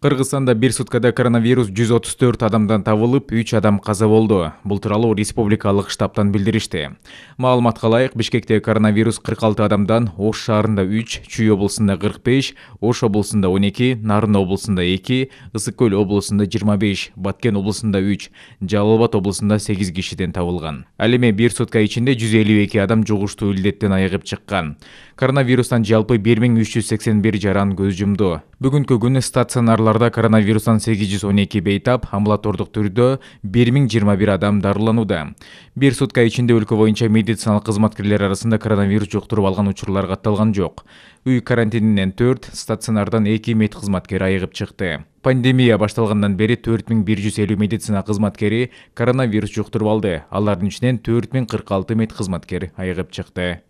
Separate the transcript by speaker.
Speaker 1: кыргызстанда бир суткада коронавирус 134 адамдан табылып 3 адам қаза болды. бул тууралуу республикалык штабтан билдиришти маалыматка ылайык бишкекте коронавирус 46 адамдан ош шаарында 3 чүй облусунда 45 ош облусунда 12 нарын облусунда 2 ысык көл облусунда 25 баткен облусунда 3 жалал абад облусунда 8 кишиден табылган ал эми бир сутка 152 адам жугуштуу илдеттен айыгып чыккан коронавирустан жалпы 1381 жаран көз жумду бүгүнкү күнү стационарларда коронавирустан 812 бейтап амбулатордук түрдө бир адам дарыланууда бир сутка ичинде өлкө боюнча медициналык кызматкерлер арасында коронавирус жуктуруп алған учурлар катталган жоқ. үй карантининен төрт стационардан эки мед қызматкер айыгып чыкты Пандемия башталгандан бери 4150 медицина кызматкери коронавирус жуктуруп алды. Алардын ичинен 4046 мед кызматкер айыгып чыкты.